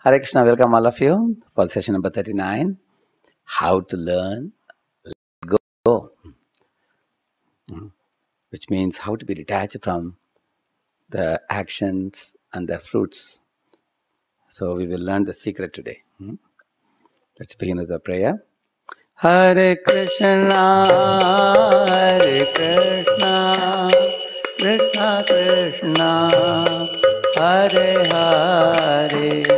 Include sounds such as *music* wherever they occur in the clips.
Hare Krishna, welcome all of you for session number 39 How to Learn Let Go, mm-hmm. which means how to be detached from the actions and their fruits. So, we will learn the secret today. Mm-hmm. Let's begin with a prayer. Hare Krishna, Hare Krishna, Krishna Krishna, Hare Hare.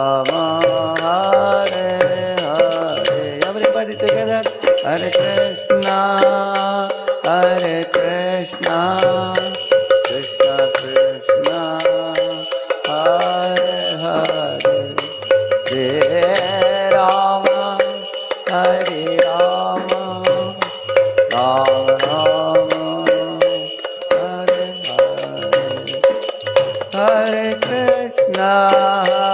Hare Krishna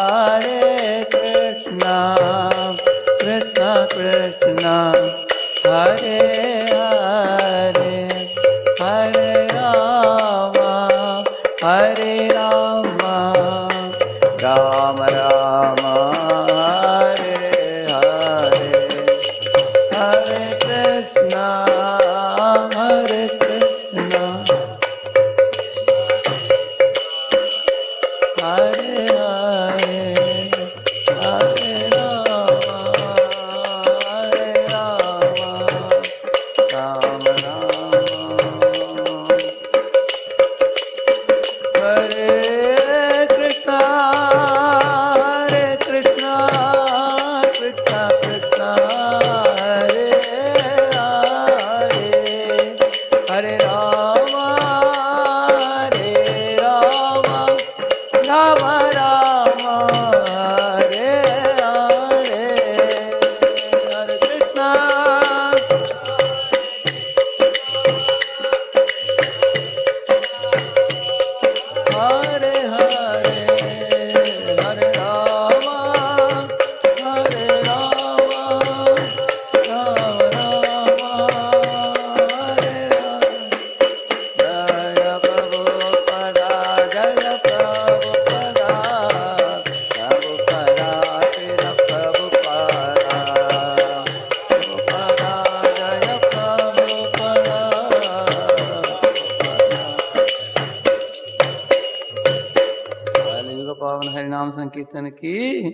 चैतन्य की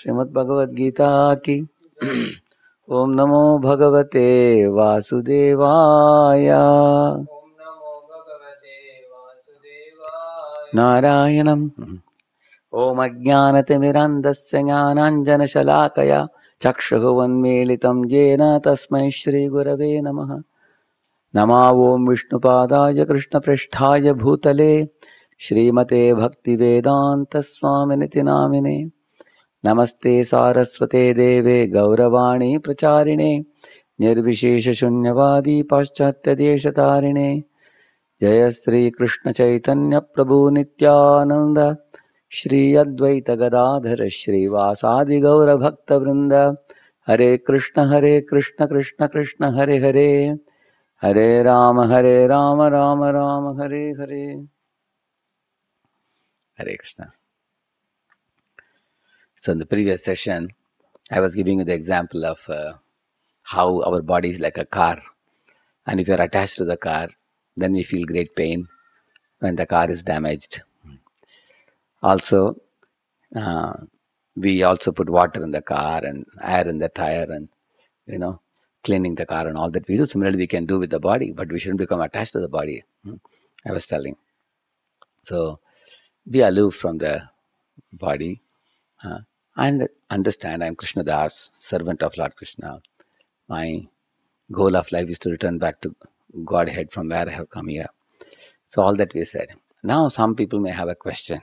श्रीमद भगवद गीता की ओम नमो भगवते वासुदेवाय नारायण नारायणम् ॐ अज्ञानतिमिरान्धस्य ज्ञानाञ्जनशलाकया चक्षुः उन्मीलितं येन तस्मै श्रीगुरवे नमः नमः ॐ विष्णुपादाय कृष्णपृष्ठाय भूतले श्रीमते भक्तिवेदान्तस्वामिनिति नामिने नमस्ते सारस्वते देवे गौरवाणी प्रचारिणे निर्विशेषशून्यवादी पाश्चात्यदेशतारिणे जय श्री कृष्ण श्रीकृष्णचैतन्यप्रभु नित्यानन्द श्री अद्वैतगदाधर श्रीवासादिगौरभक्तवृन्द हरे कृष्ण हरे कृष्ण कृष्ण कृष्ण हरे हरे हरे राम हरे राम राम राम हरे हरे Hare Krishna. So in the previous session, I was giving you the example of uh, how our body is like a car. And if you're attached to the car, then we feel great pain when the car is damaged. Also, uh, we also put water in the car and air in the tire and, you know, cleaning the car and all that we do. Similarly, we can do with the body, but we shouldn't become attached to the body. Hmm. I was telling. So, be aloof from the body uh, and understand I am Krishna Das, servant of Lord Krishna. My goal of life is to return back to Godhead from where I have come here. So, all that we said. Now, some people may have a question.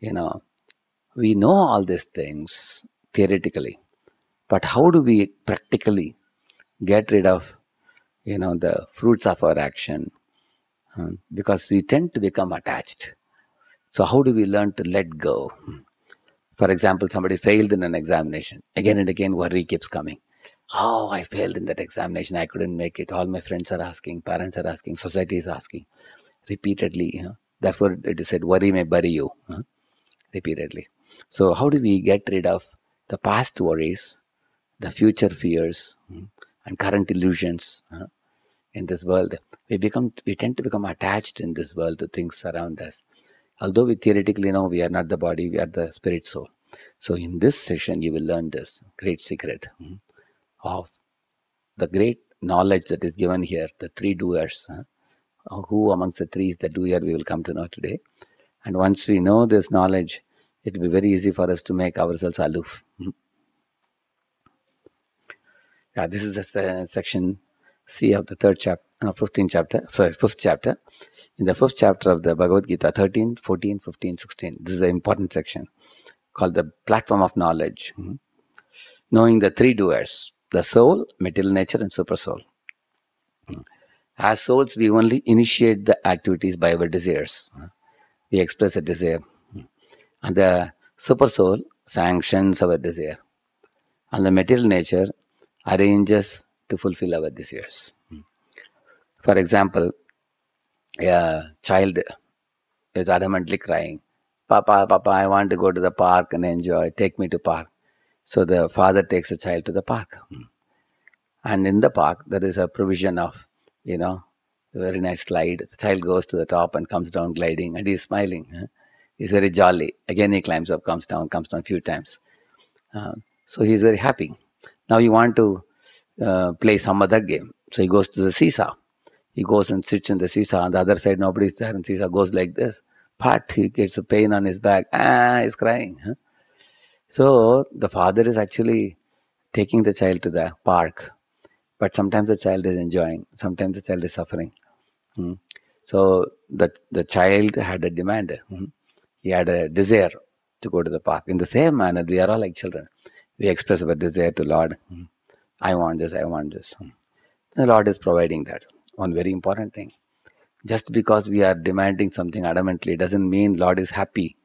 You know, we know all these things theoretically, but how do we practically get rid of, you know, the fruits of our action? because we tend to become attached so, how do we learn to let go? For example, somebody failed in an examination. Again and again, worry keeps coming. Oh, I failed in that examination. I couldn't make it. All my friends are asking, parents are asking, society is asking repeatedly. You know? Therefore, it is said, worry may bury you huh? repeatedly. So, how do we get rid of the past worries, the future fears, and current illusions huh? in this world? We become, we tend to become attached in this world to things around us. Although we theoretically know we are not the body, we are the spirit soul. So in this session, you will learn this great secret hmm, of the great knowledge that is given here, the three doers. Uh, who amongst the three is the doer we will come to know today. And once we know this knowledge, it will be very easy for us to make ourselves aloof. Hmm. Yeah, this is a section see of the third chapter, uh, 15th chapter, sorry, fifth chapter. In the fifth chapter of the Bhagavad Gita, 13, 14, 15, 16, this is an important section called the platform of knowledge. Mm -hmm. Knowing the three doers, the soul, material nature, and super soul. Mm -hmm. As souls, we only initiate the activities by our desires. Mm -hmm. We express a desire. Mm-hmm. And the super soul sanctions our desire. And the material nature arranges to fulfill our desires. For example, a child is adamantly crying, Papa, Papa, I want to go to the park and enjoy, take me to park. So the father takes the child to the park. And in the park, there is a provision of, you know, a very nice slide. The child goes to the top and comes down gliding and he's smiling. He's very jolly. Again, he climbs up, comes down, comes down a few times. Uh, so he's very happy. Now you want to uh, play some other game. So he goes to the seesaw. He goes and sits in the seesaw. On the other side, nobody's there, and seesaw goes like this. Pat, he gets a pain on his back. Ah, he's crying. Huh? So the father is actually taking the child to the park, but sometimes the child is enjoying, sometimes the child is suffering. Hmm. So the the child had a demand. Hmm. He had a desire to go to the park. In the same manner, we are all like children. We express our desire to Lord. Hmm. I want this, I want this. The Lord is providing that. One very important thing. Just because we are demanding something adamantly doesn't mean Lord is happy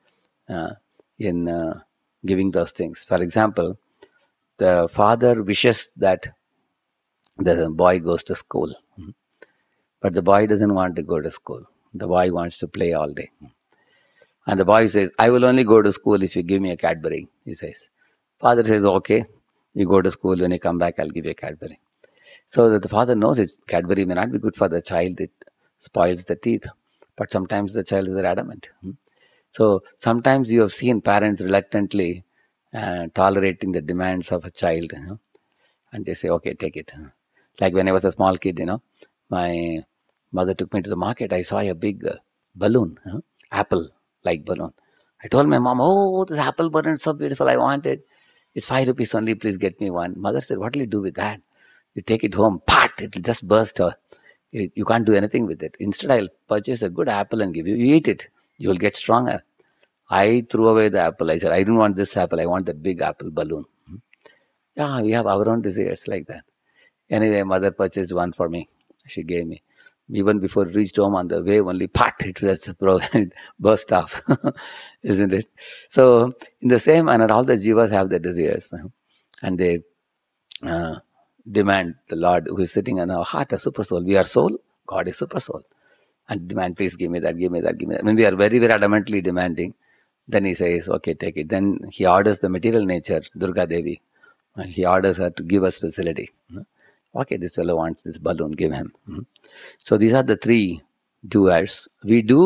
uh, in uh, giving those things. For example, the father wishes that the boy goes to school, but the boy doesn't want to go to school. The boy wants to play all day. And the boy says, I will only go to school if you give me a Cadbury, he says. Father says, Okay, you go to school, when you come back, I'll give you a Cadbury. So that the father knows it's Cadbury may not be good for the child, it spoils the teeth. But sometimes the child is very adamant. Hmm? So sometimes you have seen parents reluctantly uh, tolerating the demands of a child, you know, and they say, okay, take it. Like when I was a small kid, you know, my mother took me to the market. I saw a big uh, balloon, apple like balloon. I told my mom, oh, this apple balloon is so beautiful, I want it. It's five rupees only, please get me one. Mother said, What will you do with that? You take it home, pat, it'll just burst or it, you can't do anything with it. Instead, I'll purchase a good apple and give you. You eat it, you will get stronger. I threw away the apple. I said, I don't want this apple, I want that big apple balloon. Hmm. Yeah, we have our own desires like that. Anyway, mother purchased one for me. She gave me even before it reached home on the way, only part it was it *laughs* burst off *laughs* isn't it so in the same manner all the jivas have their desires and they uh, demand the lord who is sitting in our heart a super soul we are soul god is super soul and demand please give me that give me that give me that when we are very very adamantly demanding then he says okay take it then he orders the material nature durga devi and he orders her to give us facility Okay, this fellow wants this balloon, give him. Mm -hmm. So these are the three doers. We do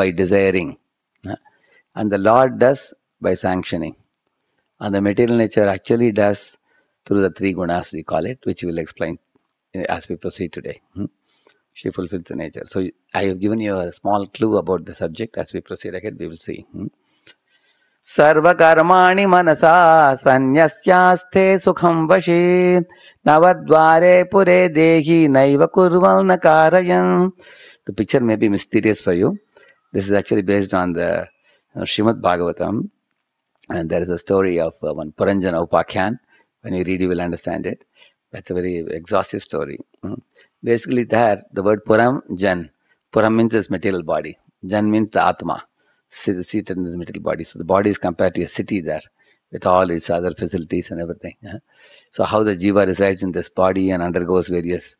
by desiring, and the Lord does by sanctioning. And the material nature actually does through the three gunas, we call it, which we will explain as we proceed today. Mm -hmm. She fulfills the nature. So I have given you a small clue about the subject. As we proceed ahead, we will see. Mm -hmm. सर्वकर्माणि मनसा सन्यस्यास्ते सुखं वशी नवद्वारे पुरे देही नैव कुर्वल् न कारयन् the picture may be mysterious for you this is actually based on the Shrimad Bhagavatam and there is a story of one Puranjan उपाख्यान when you read you will understand it that's a very exhaustive story basically there the word पुरम जन पुरम means this material body जन means the atma is seated in this metal body. So the body is compared to a city there with all its other facilities and everything. So how the jiva resides in this body and undergoes various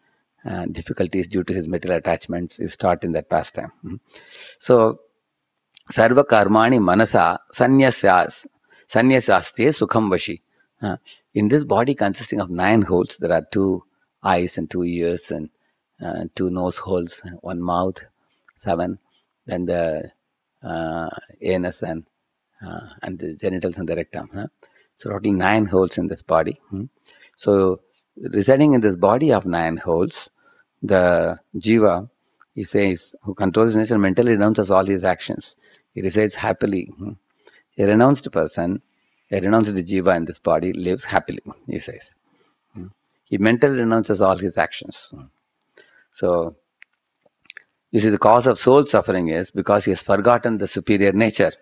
uh, difficulties due to his metal attachments is taught in that pastime. Hmm? So sarva karmani manasa sannyasa sannyasaste sukham vashi. in this body consisting of nine holes, there are two eyes and two ears and uh, two nose holes, one mouth, seven. Then the uh, anus and uh, and the genitals and the rectum. Huh? So totally nine holes in this body. Hmm? So residing in this body of nine holes, the jiva, he says, who controls his nature mentally renounces all his actions. He resides happily. Hmm? A renounced person, a renounced jiva in this body lives happily, he says. Hmm? He mentally renounces all his actions. Hmm? So you see, the cause of soul suffering is because he has forgotten the superior nature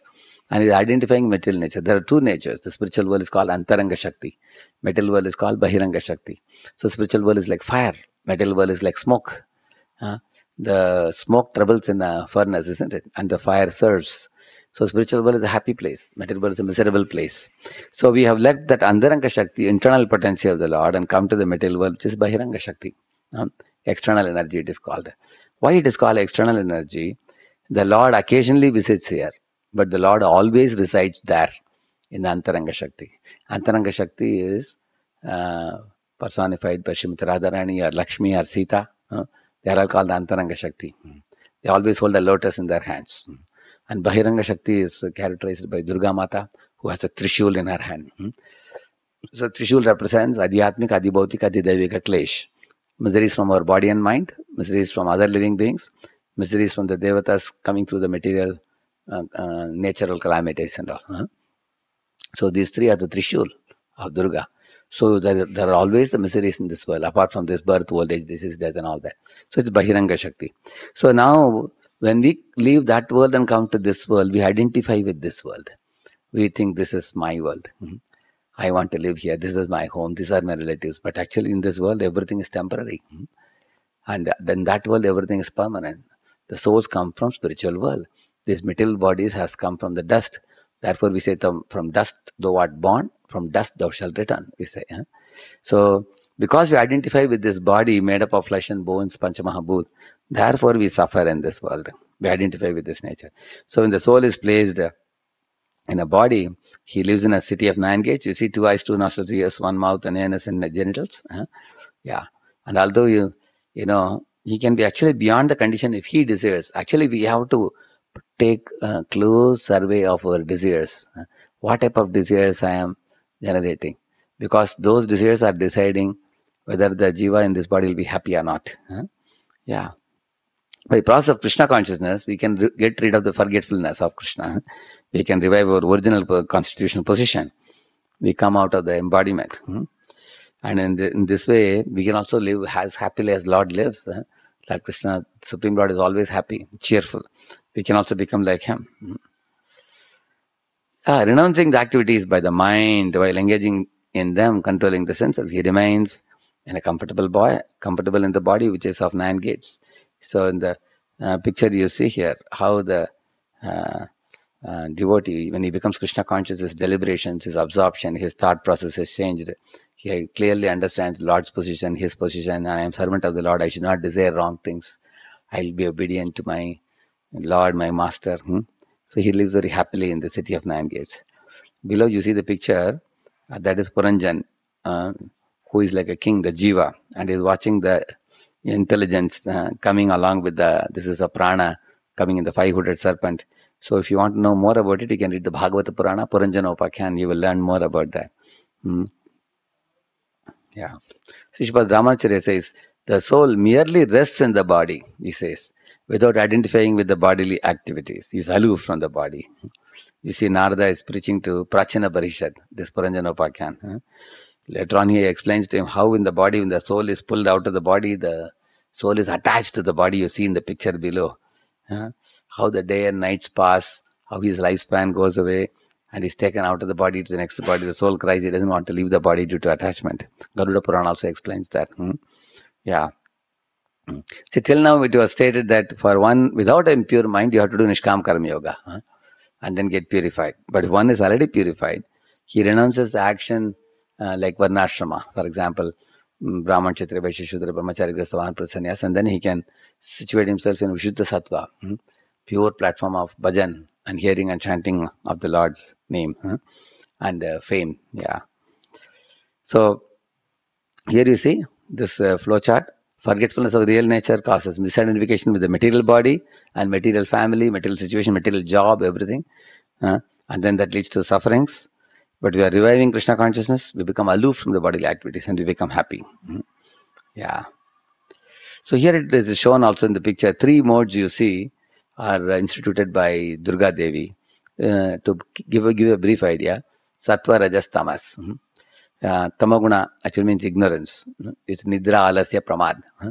and is identifying material nature. There are two natures. The spiritual world is called Antaranga Shakti. Material world is called Bahiranga Shakti. So spiritual world is like fire. Material world is like smoke. Uh, the smoke troubles in the furnace, isn't it? And the fire serves. So spiritual world is a happy place. Material world is a miserable place. So we have left that Antaranga Shakti, internal potency of the Lord, and come to the material world, which is Bahiranga Shakti. external energy it is called. Why it is called external energy? The Lord occasionally visits here, but the Lord always resides there in the Antaranga Shakti. Antaranga Shakti is uh, personified by Shrimati Radharani or Lakshmi or Sita. Uh, they are all called the Antaranga Shakti. Hmm. They always hold the lotus in their hands. Hmm. And Bahiranga Shakti is characterized by Durga Mata, who has a Trishul in her hand. Hmm. So Trishul represents Adhyatmik, Adibhautik, Adidevika Klesh miseries from our body and mind, miseries from other living beings, miseries from the devatas coming through the material, uh, uh, natural calamities and all. Huh? So these three are the trishul of Durga. So there, there are always the miseries in this world, apart from this birth, old age, disease, death and all that. So it's Bahiranga Shakti. So now when we leave that world and come to this world, we identify with this world. We think this is my world. Mm -hmm. I want to live here. This is my home. These are my relatives. But actually, in this world, everything is temporary. Hmm? And then that world, everything is permanent. The souls come from spiritual world. These material bodies has come from the dust. Therefore, we say, from dust thou art born, from dust thou shalt return, we say. So, because we identify with this body made up of flesh and bones, Panchamahabhut, therefore we suffer in this world. We identify with this nature. So, when the soul is placed in a body, he lives in a city of nine gates. You see two eyes, two nostrils, ears, one mouth, an anus, and genitals. Huh? Yeah. And although you, you know, he can be actually beyond the condition if he desires. Actually, we have to take a close survey of our desires. What type of desires I am generating? Because those desires are deciding whether the jiva in this body will be happy or not. Huh? Yeah by process of krishna consciousness we can get rid of the forgetfulness of krishna we can revive our original constitutional position we come out of the embodiment hmm? and in, the, in this way we can also live as happily as lord lives like krishna supreme lord is always happy cheerful we can also become like him hmm? ah, renouncing the activities by the mind while engaging in them controlling the senses he remains in a comfortable boy comfortable in the body which is of nine gates so in the uh, picture you see here, how the uh, uh, devotee, when he becomes Krishna conscious, his deliberations, his absorption, his thought process is changed. He clearly understands Lord's position, his position. I am servant of the Lord. I should not desire wrong things. I will be obedient to my Lord, my Master. Hmm? So he lives very happily in the city of Nine Gates. Below you see the picture. Uh, that is Puranjan, uh, who is like a king, the Jiva, and is watching the intelligence uh, coming along with the this is a prana coming in the five-hooded serpent. So if you want to know more about it, you can read the Bhagavata Purana, Puranjana Upakyan. You will learn more about that. Hmm. Yeah. Shishpad Ramacharya says, the soul merely rests in the body, he says, without identifying with the bodily activities. He is aloof from the body. You see, Narada is preaching to Prachana Parishad this Puranjana Upakyan. Huh? Later on, he explains to him how in the body, when the soul is pulled out of the body, the soul is attached to the body you see in the picture below. How the day and nights pass, how his lifespan goes away, and he's taken out of the body to the next body. The soul cries, he doesn't want to leave the body due to attachment. Garuda Puran also explains that. Hmm? Yeah. See, till now it was stated that for one, without an impure mind, you have to do Nishkam Karma Yoga huh? and then get purified. But if one is already purified, he renounces the action uh, like varnashrama, for example, mm, Brahman, Kshatriya, Vaishya, Shudra, Brahmachari, Grihastha, Prasanyas, and then he can situate himself in Vishuddha Sattva, hmm, pure platform of bhajan and hearing and chanting of the Lord's name hmm, and uh, fame. Yeah. So here you see this uh, flow chart. Forgetfulness of real nature causes misidentification with the material body and material family, material situation, material job, everything. Uh, and then that leads to sufferings. But we are reviving Krishna consciousness, we become aloof from the bodily activities and we become happy. Mm-hmm. Yeah. So here it is shown also in the picture. Three modes you see are uh, instituted by Durga Devi uh, to give a, give a brief idea. Sattva, Rajas, Tamas. Mm-hmm. Uh, tamaguna actually means ignorance. Mm-hmm. It's nidra, alasya, pramad. Huh?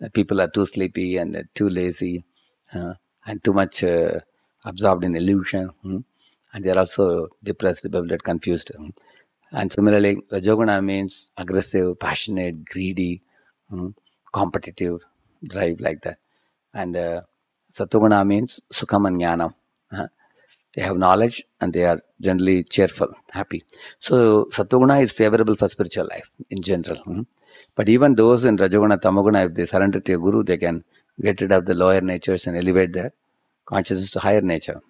Hmm? People are too sleepy and uh, too lazy uh, and too much uh, absorbed in illusion. Mm-hmm and they are also depressed, bewildered, confused. Um, and similarly, Rajoguna means aggressive, passionate, greedy, um, competitive, drive like that. And uh, Satoguna means Sukham and Jnanam. Uh, they have knowledge and they are generally cheerful, happy. So Satoguna is favorable for spiritual life in general. Um, but even those in Rajoguna, Tamoguna, if they surrender to a guru, they can get rid of the lower natures and elevate their consciousness to higher nature.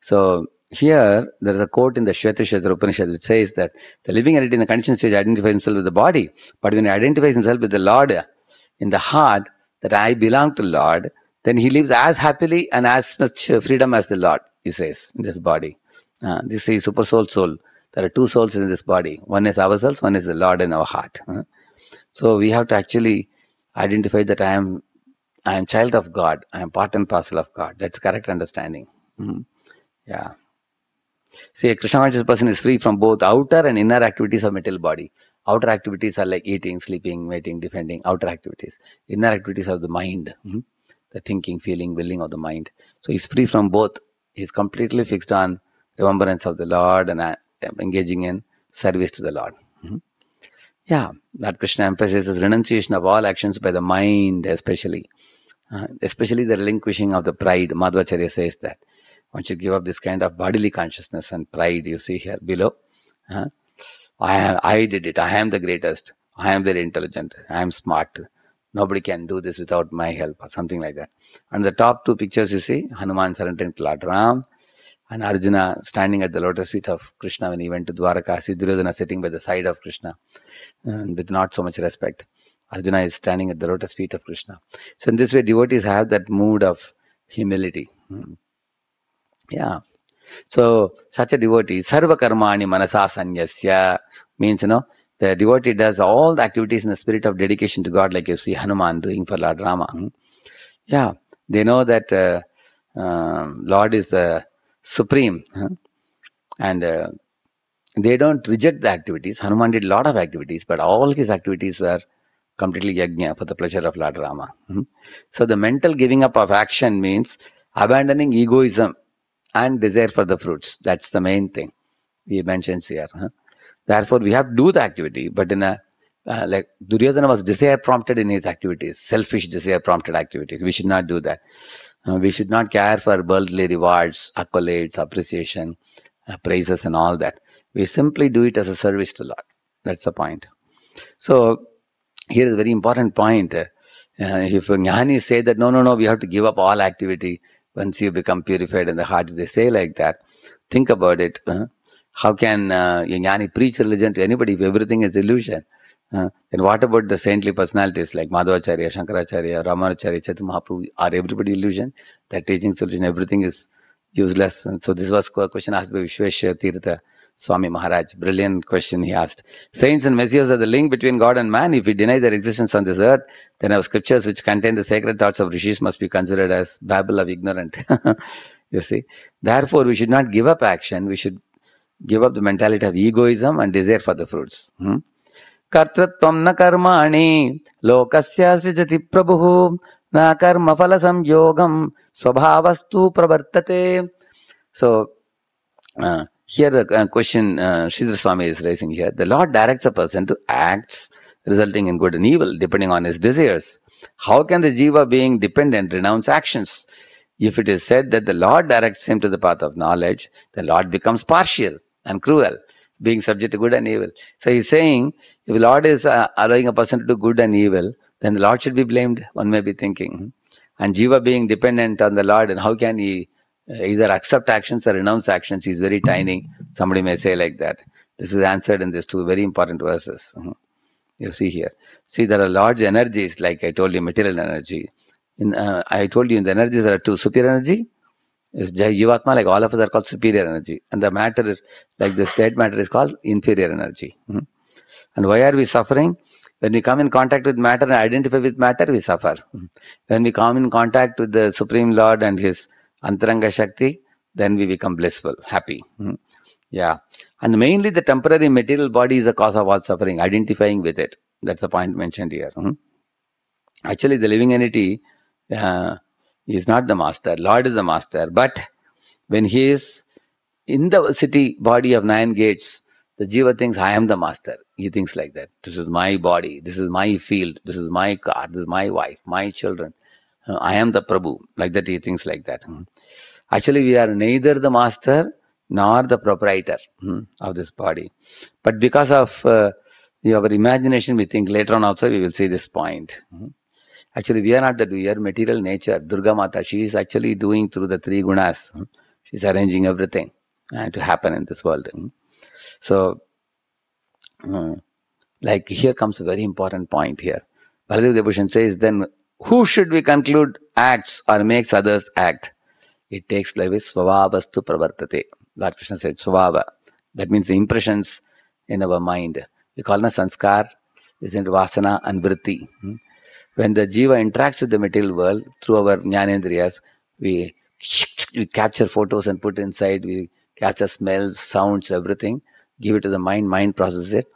So here there is a quote in the Shvetashvetra Upanishad which says that the living entity in the conditioned stage identifies himself with the body, but when he identifies himself with the Lord in the heart, that I belong to Lord, then he lives as happily and as much freedom as the Lord, he says, in this body. Uh, this is super soul soul. There are two souls in this body. One is ourselves, one is the Lord in our heart. Uh, so we have to actually identify that I am I am child of God. I am part and parcel of God. That's correct understanding. Mm. Yeah. See, a Krishna conscious person is free from both outer and inner activities of material body. Outer activities are like eating, sleeping, waiting, defending, outer activities. Inner activities are the mind, mm-hmm. the thinking, feeling, willing of the mind. So he's free from both. He's completely fixed on remembrance of the Lord and uh, engaging in service to the Lord. Mm-hmm. Yeah, that Krishna emphasizes renunciation of all actions by the mind, especially. Uh, especially the relinquishing of the pride. Madhvacharya says that once you give up this kind of bodily consciousness and pride you see here below huh? i am i did it i am the greatest i am very intelligent i am smart nobody can do this without my help or something like that and the top two pictures you see hanuman surrendering to lord ram and arjuna standing at the lotus feet of krishna when he went to dwaraka siddhuryodhana sitting by the side of krishna with not so much respect arjuna is standing at the lotus feet of krishna so in this way devotees have that mood of humility hmm. Yeah. So such a devotee, sarva karmani manasa sanyasya means, you know, the devotee does all the activities in the spirit of dedication to God, like you see Hanuman doing for Lord Rama. Yeah, they know that uh, uh, Lord is the supreme, huh? and uh, they don't reject the activities. Hanuman did a lot of activities, but all his activities were completely yajna for the pleasure of Lord Rama. Hmm? So the mental giving up of action means abandoning egoism and desire for the fruits. That's the main thing we mentions here. Huh? Therefore, we have to do the activity, but in a uh, like Duryodhana was desire prompted in his activities, selfish desire prompted activities. We should not do that. Uh, we should not care for worldly rewards, accolades, appreciation, uh, praises, and all that. We simply do it as a service to Lord. That's the point. So here is a very important point. Uh, if Jnanis say that no, no, no, we have to give up all activity once you become purified in the heart, they say like that. Think about it. How can uh, a jnani preach religion to anybody if everything is illusion? And what about the saintly personalities like Madhvacharya, Shankaracharya, Ramanacharya, Chaitanya Are everybody illusion? That teaching solution, everything is useless. And so this was a question asked by Vishweshya Tirtha. Swami Maharaj. Brilliant question he asked. Saints and messiahs are the link between God and man. If we deny their existence on this earth, then our scriptures which contain the sacred thoughts of rishis must be considered as babble of ignorant. *laughs* you see. Therefore, we should not give up action. We should give up the mentality of egoism and desire for the fruits. Hmm? कर्तृत्वं न कर्माणि लोकस्य सृजति प्रभुः न कर्मफलसंयोगं स्वभावस्तु प्रवर्तते सो here, the uh, question uh, Swami is raising here. The Lord directs a person to acts resulting in good and evil depending on his desires. How can the jiva being dependent renounce actions? If it is said that the Lord directs him to the path of knowledge, the Lord becomes partial and cruel, being subject to good and evil. So he's saying, if the Lord is uh, allowing a person to do good and evil, then the Lord should be blamed, one may be thinking. And jiva being dependent on the Lord, and how can he uh, either accept actions or renounce actions is very tiny. Somebody may say like that. This is answered in these two very important verses. Mm-hmm. You see here. See, there are large energies, like I told you, material energy. In, uh, I told you in the energies there are two superior energy. Is Jivatma, like all of us are called superior energy. And the matter, like the state matter, is called inferior energy. Mm-hmm. And why are we suffering? When we come in contact with matter and identify with matter, we suffer. Mm-hmm. When we come in contact with the Supreme Lord and His Antaranga Shakti, then we become blissful, happy. Hmm. Yeah. And mainly the temporary material body is the cause of all suffering, identifying with it. That's the point mentioned here. Hmm. Actually, the living entity uh, is not the master, Lord is the master. But when he is in the city body of nine gates, the jiva thinks, I am the master. He thinks like that. This is my body. This is my field. This is my car. This is my wife, my children. Uh, I am the Prabhu, like that he thinks like that. Hmm. Actually, we are neither the master nor the proprietor hmm, of this body. But because of uh, our imagination, we think later on also we will see this point. Hmm. Actually, we are not that we are material nature. Durga Mata, she is actually doing through the three gunas. Hmm. She is arranging everything uh, to happen in this world. Hmm. So, hmm, like here comes a very important point here. Baladev Devotion says, then who should we conclude acts or makes others act? It takes place with svabavastu pravartate. Lord Krishna said svava. That means the impressions in our mind. We call them sanskar, isn't vasana and vritti. Hmm? When the jiva interacts with the material world through our jnanendriyas, we, we capture photos and put inside, we capture smells, sounds, everything, give it to the mind, mind processes it,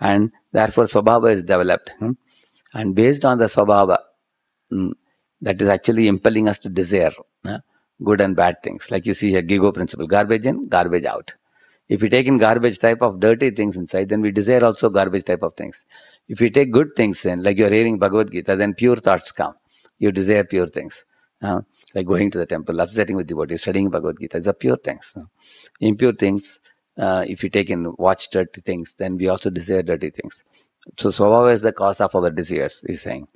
and therefore swabhava is developed. Hmm? And based on the swabhava, Mm, that is actually impelling us to desire uh, good and bad things. Like you see here, Gigo principle garbage in, garbage out. If we take in garbage type of dirty things inside, then we desire also garbage type of things. If we take good things in, like you're hearing Bhagavad Gita, then pure thoughts come. You desire pure things. Uh, like going to the temple, associating with devotees, studying Bhagavad Gita. These are pure things. Uh, impure things, uh, if we take in watch dirty things, then we also desire dirty things. So, swabhava is the cause of our desires, he's saying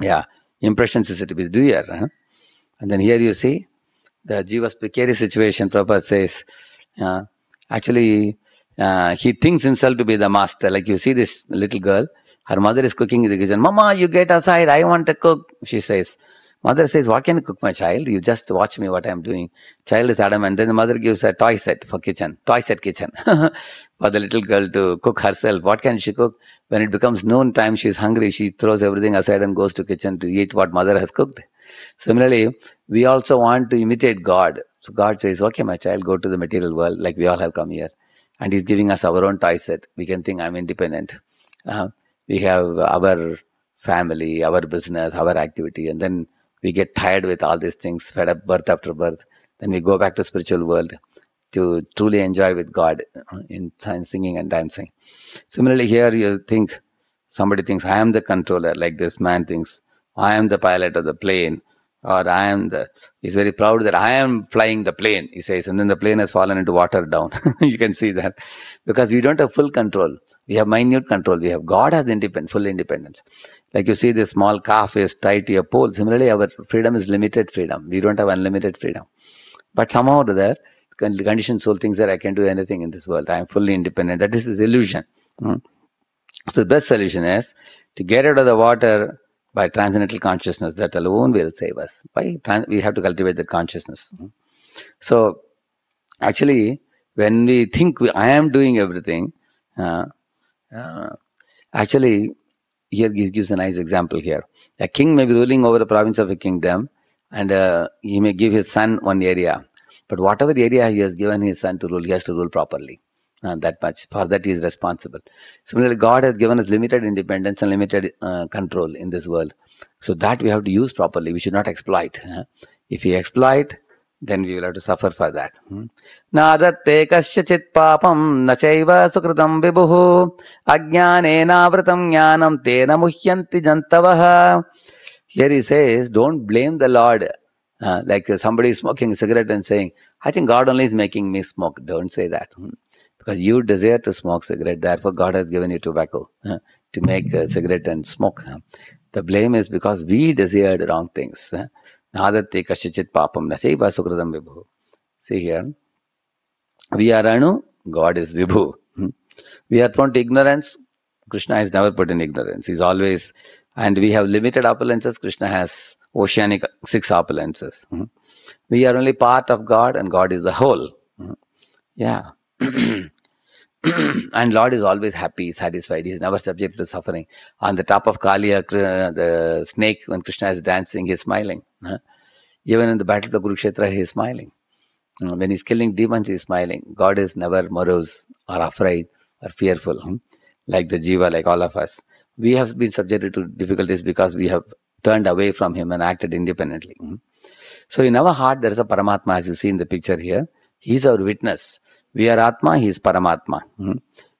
yeah, impressions is it with doer. Huh? And then here you see the Jiva's precarious situation, Prabhupada says, uh, actually, uh, he thinks himself to be the master. Like you see this little girl, her mother is cooking in the kitchen. Mama, you get aside, I want to cook, she says. Mother says, what can you cook my child? You just watch me what I'm doing. Child is adamant. Then the mother gives a toy set for kitchen, toy set kitchen *laughs* for the little girl to cook herself. What can she cook? When it becomes noon time, she is hungry. She throws everything aside and goes to kitchen to eat what mother has cooked. Similarly, we also want to imitate God. So God says, okay, my child, go to the material world like we all have come here. And he's giving us our own toy set. We can think I'm independent. Uh, we have our family, our business, our activity, and then we get tired with all these things, fed up birth after birth. Then we go back to spiritual world to truly enjoy with God uh, in singing and dancing. Similarly, here you think somebody thinks I am the controller, like this man thinks I am the pilot of the plane, or I am the. He's very proud that I am flying the plane. He says, and then the plane has fallen into water down. *laughs* you can see that because we don't have full control. We have minute control. We have God has independent, full independence. Like you see, the small calf is tied to a pole. Similarly, our freedom is limited freedom. We don't have unlimited freedom. But somehow or other, the conditioned soul thinks that I can do anything in this world. I am fully independent. That is his illusion. Hmm? So the best solution is to get out of the water by transcendental consciousness. That alone will save us. By trans- we have to cultivate that consciousness. Hmm? So actually, when we think we, I am doing everything, uh, uh, actually here he gives a nice example here. A king may be ruling over the province of a kingdom and uh, he may give his son one area. But whatever area he has given his son to rule, he has to rule properly. Uh, that much. For that he is responsible. Similarly, God has given us limited independence and limited uh, control in this world. So that we have to use properly. We should not exploit. Huh? If we exploit, then we will have to suffer for that. Hmm. Nadatte kasyachit papam nachaiva sukritam vibhuhu ajnanenavritam jnanam tena muhyanti jantavaha. Here he says, don't blame the Lord. Uh, like somebody smoking a cigarette and saying, I think God only is making me smoke. Don't say that. Hmm. Because you desire to smoke cigarette, therefore God has given you tobacco uh, to make a cigarette and smoke. Uh, the blame is because we desired wrong things. Uh. Nadati kasyachit papam nasaiva sukritam vibhu. See here. We are Anu, God is Vibhu. Hmm. We are prone to ignorance. Krishna is never put in ignorance. He's always, and we have limited opulences. Krishna has oceanic six opulences. Hmm. We are only part of God, and God is the whole. Hmm. Yeah. *clears throat* *clears throat* and Lord is always happy, satisfied. He is never subject to suffering. On the top of Kali, the snake, when Krishna is dancing, he is smiling. Even in the battle of Kurukshetra, he is smiling. Uh, when he is killing demons, he is smiling. God is never morose or afraid or fearful, hmm? like the jiva, like all of us. We have been subjected to difficulties because we have turned away from him and acted independently. Hmm? So in our heart, there is a Paramatma, as you see in the picture here. He is our witness. We are Atma, He is Paramatma. Hmm?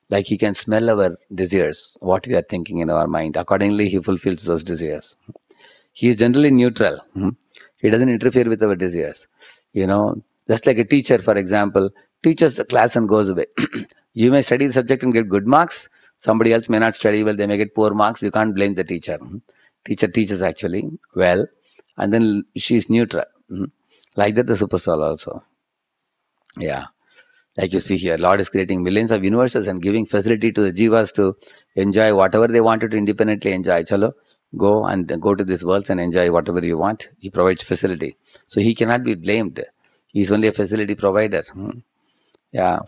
Like He can smell our desires, what we are thinking in our mind. Accordingly, He fulfills those desires. He is generally neutral. Hmm? He doesn't interfere with our desires. You know, just like a teacher, for example, teaches the class and goes away. *clears throat* you may study the subject and get good marks. Somebody else may not study well, they may get poor marks. You can't blame the teacher. Hmm? Teacher teaches actually well, and then she is neutral. Hmm? Like that, the super soul also. Yeah. Like you see here, Lord is creating millions of universes and giving facility to the jivas to enjoy whatever they wanted to independently enjoy. Chalo, go and go to these worlds and enjoy whatever you want. He provides facility. So he cannot be blamed. He is only a facility provider. Hmm. Yeah.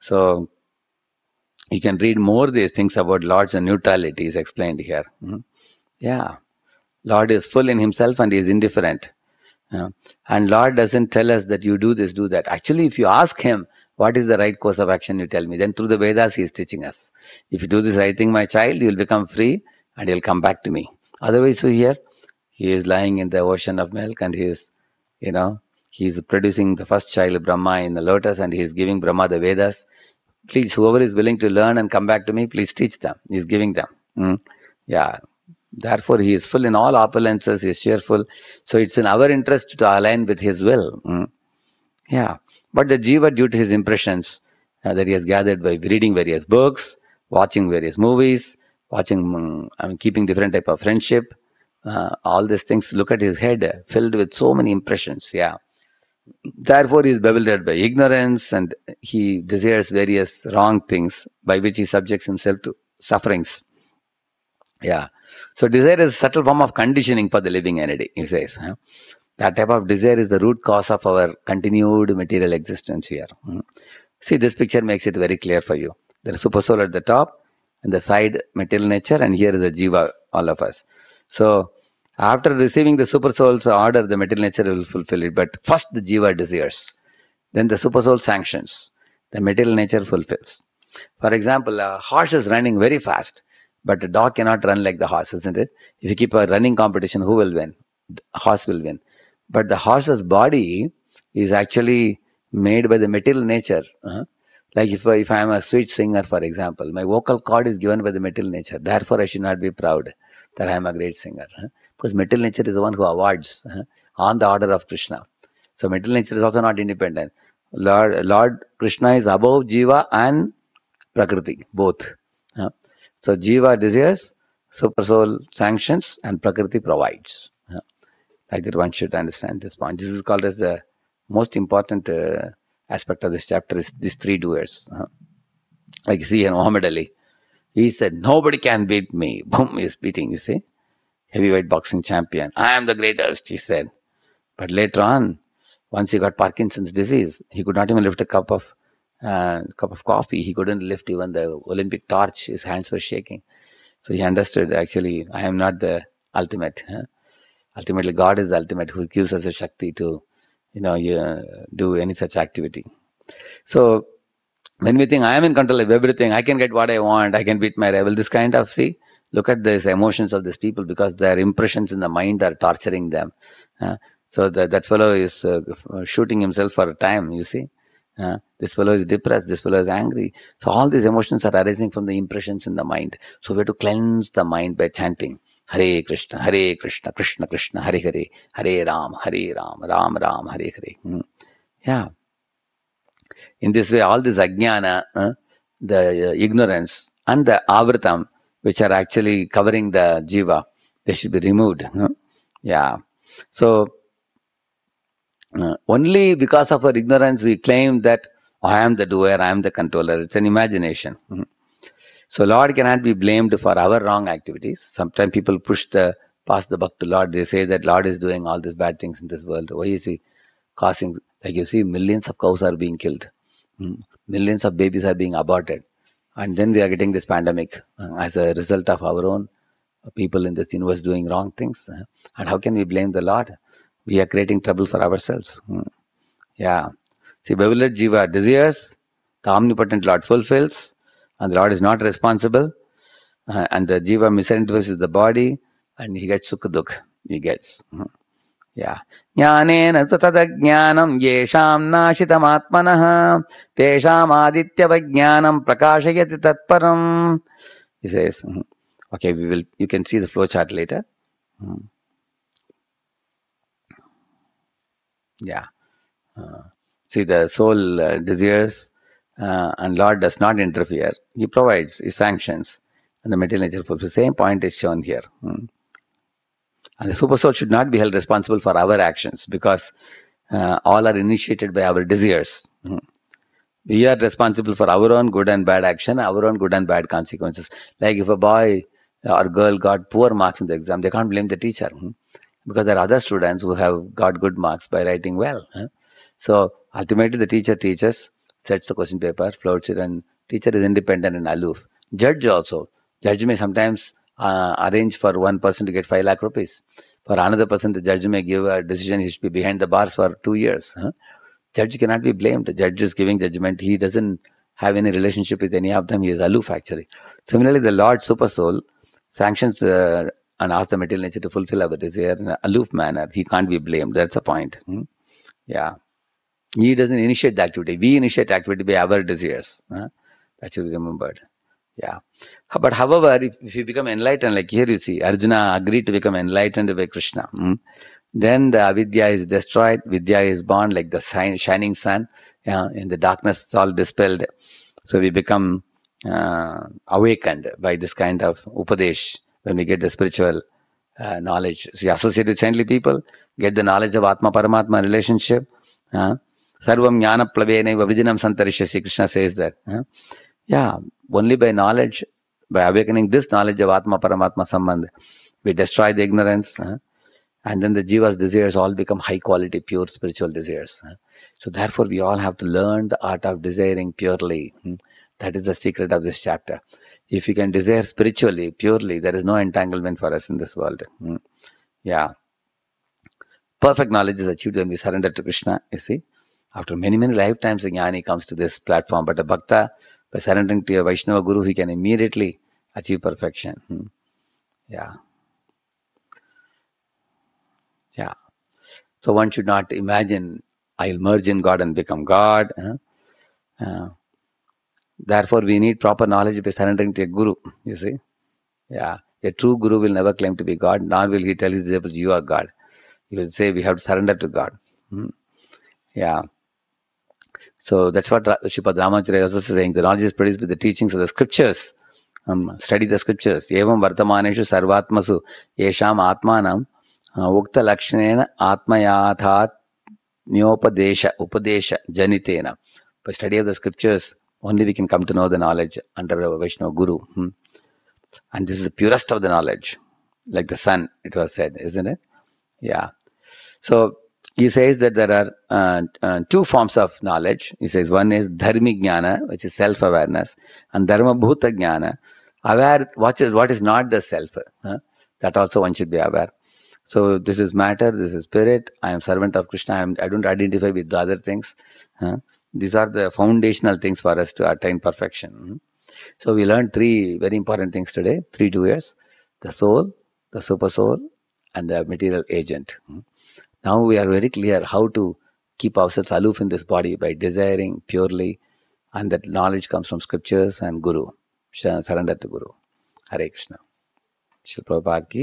So you can read more these things about Lord's neutrality is explained here. Hmm. Yeah. Lord is full in himself and he is indifferent. You know? And Lord doesn't tell us that you do this, do that. Actually, if you ask Him, what is the right course of action, you tell me. Then through the Vedas, He is teaching us. If you do this right thing, my child, you will become free and you'll come back to me. Otherwise, so here, He is lying in the ocean of milk and He is, you know, He is producing the first child, Brahma, in the lotus and He is giving Brahma the Vedas. Please, whoever is willing to learn and come back to me, please teach them. He's giving them. Mm? Yeah. Therefore, he is full in all opulences, he is cheerful. So it's in our interest to align with his will. Mm. Yeah. But the jiva, due to his impressions uh, that he has gathered by reading various books, watching various movies, watching, um, I mean, keeping different type of friendship, uh, all these things, look at his head filled with so many impressions. Yeah. Therefore, he is bewildered by ignorance and he desires various wrong things by which he subjects himself to sufferings. Yeah. So desire is a subtle form of conditioning for the living entity, he says. Huh? That type of desire is the root cause of our continued material existence here. Hmm? See, this picture makes it very clear for you. There is super soul at the top, and the side material nature, and here is the jiva, all of us. So after receiving the super soul's order, the material nature will fulfill it. But first the jiva desires. Then the super soul sanctions. The material nature fulfills. For example, a horse is running very fast but the dog cannot run like the horse, isn't it? If you keep a running competition, who will win? The horse will win. But the horse's body is actually made by the material nature. Uh-huh. Like if, if I am a sweet singer, for example, my vocal cord is given by the material nature. Therefore, I should not be proud that I am a great singer. Huh? Because material nature is the one who awards huh? on the order of Krishna. So material nature is also not independent. Lord, Lord Krishna is above Jiva and Prakriti, both. So Jiva desires, Super Soul sanctions, and Prakriti provides. Like that, one should understand this point. This is called as the most important uh, aspect of this chapter is these three doers. Uh-huh. Like you see in Muhammad Ali, he said, "Nobody can beat me." *laughs* Boom, he is beating. You see, heavyweight boxing champion. I am the greatest, he said. But later on, once he got Parkinson's disease, he could not even lift a cup of uh, cup of coffee. He couldn't lift even the Olympic torch. His hands were shaking. So he understood actually, I am not the ultimate. Huh? Ultimately, God is ultimate who gives us the Shakti to, you know, you, uh, do any such activity. So when we think I am in control of everything, I can get what I want, I can beat my rival, this kind of, see, look at these emotions of these people because their impressions in the mind are torturing them. Uh, so the, that fellow is uh, shooting himself for a time, you see. Uh, this fellow is depressed, this fellow is angry. So, all these emotions are arising from the impressions in the mind. So, we have to cleanse the mind by chanting Hare Krishna, Hare Krishna, Krishna Krishna, Hare Hare, Hare Ram, Hare Ram, Ram Ram, Hare Hare. Hmm. Yeah. In this way, all this ajnana, uh, the uh, ignorance, and the avratam, which are actually covering the jiva, they should be removed. Hmm. Yeah. So, uh, only because of our ignorance we claim that I am the doer, I am the controller. It's an imagination. Mm-hmm. So Lord cannot be blamed for our wrong activities. Sometimes people push the pass the buck to Lord. They say that Lord is doing all these bad things in this world. Why is He causing? Like you see, millions of cows are being killed, mm-hmm. millions of babies are being aborted, and then we are getting this pandemic uh, as a result of our own people in this universe doing wrong things. Uh, and how can we blame the Lord? we are creating trouble for ourselves. Hmm. Yeah. See, Bevilad Jiva desires, the omnipotent Lord fulfills, and the Lord is not responsible. Uh, and the Jiva misinterprets the body, and he gets sukha He gets. Hmm. या ज्ञानेन तु तदज्ञानम् येषाम् नाशितमात्मनः तेषामादित्यवज्ञानम् प्रकाशयति तत्परम् okay We will. You can see the flow chart later Yeah. Uh, see, the soul uh, desires uh, and Lord does not interfere. He provides, He sanctions, and the material nature the Same point is shown here. Hmm. And the super soul should not be held responsible for our actions because uh, all are initiated by our desires. Hmm. We are responsible for our own good and bad action, our own good and bad consequences. Like if a boy or girl got poor marks in the exam, they can't blame the teacher. Hmm because there are other students who have got good marks by writing well. So ultimately, the teacher teaches, sets the question paper, floats it, and teacher is independent and aloof. Judge also. Judge may sometimes uh, arrange for one person to get 5 lakh rupees. For another person, the judge may give a decision he should be behind the bars for two years. Judge cannot be blamed. judge is giving judgment. He doesn't have any relationship with any of them. He is aloof actually. Similarly, the Lord Super Soul sanctions uh, and ask the material nature to fulfill our desire in an aloof manner, he can't be blamed. That's the point. Hmm? Yeah. He doesn't initiate the activity. We initiate activity by our desires. Huh? That should be remembered. Yeah. But however, if, if you become enlightened, like here you see, Arjuna agreed to become enlightened by Krishna. Hmm? Then the avidya is destroyed, vidya is born like the shining sun. Yeah, in the darkness, it's all dispelled. So we become uh, awakened by this kind of upadesh when we get the spiritual uh, knowledge. So associate with saintly people, get the knowledge of Atma Paramatma relationship. Uh, Sarvam Jnana Plavene Vavridinam Santarishyasi. Krishna says that. Uh, yeah, only by knowledge, by awakening this knowledge of Atma Paramatma Sambandh, we destroy the ignorance. Uh, and then the jiva's desires all become high quality, pure spiritual desires. So, therefore, we all have to learn the art of desiring purely. Hmm? That is the secret of this chapter if you can desire spiritually, purely, there is no entanglement for us in this world. Mm. Yeah. Perfect knowledge is achieved when we surrender to Krishna, you see. After many, many lifetimes, a jnani comes to this platform, but a bhakta, by surrendering to a Vaishnava guru, he can immediately achieve perfection. Mm. Yeah. Yeah. So one should not imagine, I'll merge in God and become God. Uh, Therefore, we need proper knowledge by surrendering to a guru. You see? Yeah. A true guru will never claim to be God, nor will he tell his disciples, You are God. He will say, We have to surrender to God. Hmm. Yeah. So that's what Shipad Ramacharya also saying. The knowledge is produced by the teachings of the scriptures. Um, study the scriptures. Evam vartamaneshu sarvatmasu yesham atmanam uh, ukta lakshanena atmayathat nyopadesha upadesha janitena. By study of the scriptures, only we can come to know the knowledge under a Vaishnava Guru. Hmm? And this is the purest of the knowledge, like the sun, it was said, isn't it? Yeah. So he says that there are uh, uh, two forms of knowledge. He says one is dharmi jnana, which is self awareness, and dharma bhuta jnana, aware what is, what is not the self. Huh? That also one should be aware. So this is matter, this is spirit. I am servant of Krishna. I, am, I don't identify with the other things. Huh? These are the foundational things for us to attain perfection. So we learned three very important things today, three doers, the soul, the super soul, and the material agent. Now we are very clear how to keep ourselves aloof in this body by desiring purely, and that knowledge comes from scriptures and Guru. Surrender to Guru. Hare Krishna. Shri